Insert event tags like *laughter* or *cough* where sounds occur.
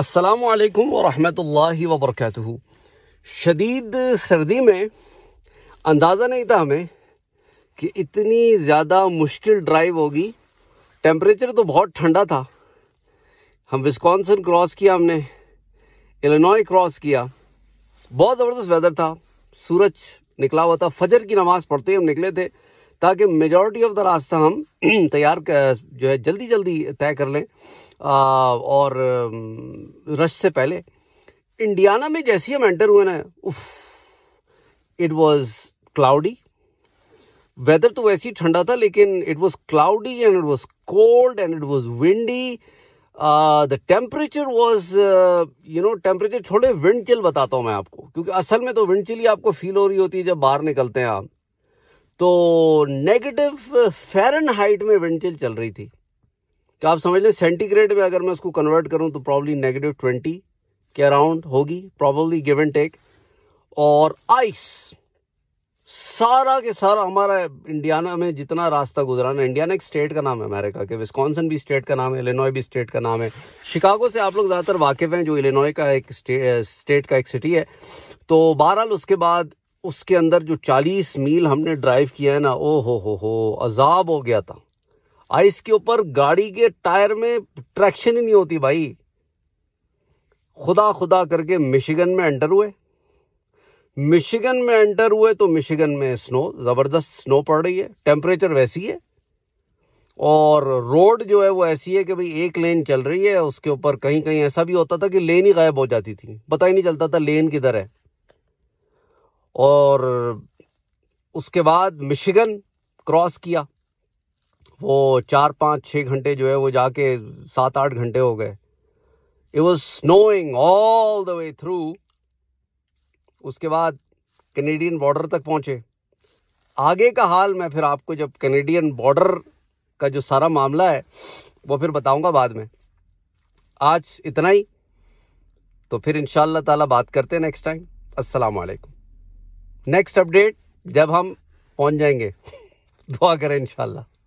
अस्सलाम वालेकुम वरक शदीद सर्दी में अंदाज़ा नहीं था हमें कि इतनी ज़्यादा मुश्किल ड्राइव होगी टेम्परेचर तो बहुत ठंडा था हम विस्कॉन्सन क्रॉस किया हमने इलिनॉय क्रॉस किया बहुत ज़बरदस्त वेदर था सूरज निकला हुआ था फजर की नमाज़ पढ़ते हम निकले थे ताकि मेजॉरिटी ऑफ द रास्ता हम *clears throat* तैयार जो है जल्दी जल्दी तय कर लें और रश से पहले इंडियाना में जैसे ही हम एंटर हुए ना उफ इट वाज क्लाउडी वेदर तो वैसे ही ठंडा था लेकिन it was cloudy and it was cold and it was windy the temperature was you know temperature थोड़े विंड चिल बताता हूँ मैं आपको क्योंकि असल में तो विंड चिल ही आपको फील हो रही होती है जब बाहर निकलते हैं आप तो नेगेटिव फेरन हाइट में विंड चिल चल रही थी तो आप समझ लें सेंटीग्रेड में अगर मैं उसको कन्वर्ट करूं तो प्रॉब्ली नेगेटिव ट्वेंटी के अराउंड होगी प्रॉब्ली गिव एंड टेक और आइस सारा के सारा हमारा इंडियाना में जितना रास्ता गुजरा ना इंडियाना एक स्टेट का नाम है अमेरिका के विस्कॉन्सन भी स्टेट का नाम है इलेनॉय भी स्टेट का नाम है शिकागो से आप लोग ज़्यादातर वाकिफ़ हैं जो इलेनॉय का एक स्टेट uh, का एक सिटी है तो बहरहाल उसके बाद उसके अंदर जो चालीस मील हमने ड्राइव किया है ना ओ हो हो हो अजाब हो गया था आइस के ऊपर गाड़ी के टायर में ट्रैक्शन ही नहीं होती भाई खुदा खुदा करके मिशिगन में एंटर हुए मिशिगन में एंटर हुए तो मिशिगन में स्नो ज़बरदस्त स्नो पड़ रही है टेम्परेचर वैसी है और रोड जो है वो ऐसी है कि भाई एक लेन चल रही है उसके ऊपर कहीं कहीं ऐसा भी होता था कि लेन ही गायब हो जाती थी पता ही नहीं चलता था लेन किधर है और उसके बाद मिशिगन क्रॉस किया वो चार पाँच छः घंटे जो है वो जाके सात आठ घंटे हो गए it was snowing all the way through उसके बाद कनेडियन बॉर्डर तक पहुँचे आगे का हाल मैं फिर आपको जब कनेडियन बॉर्डर का जो सारा मामला है वो फिर बताऊंगा बाद में आज इतना ही तो फिर इन ताला बात करते हैं नेक्स्ट टाइम अस्सलाम वालेकुम नेक्स्ट अपडेट जब हम पहुंच जाएंगे दुआ करें इंशाल्लाह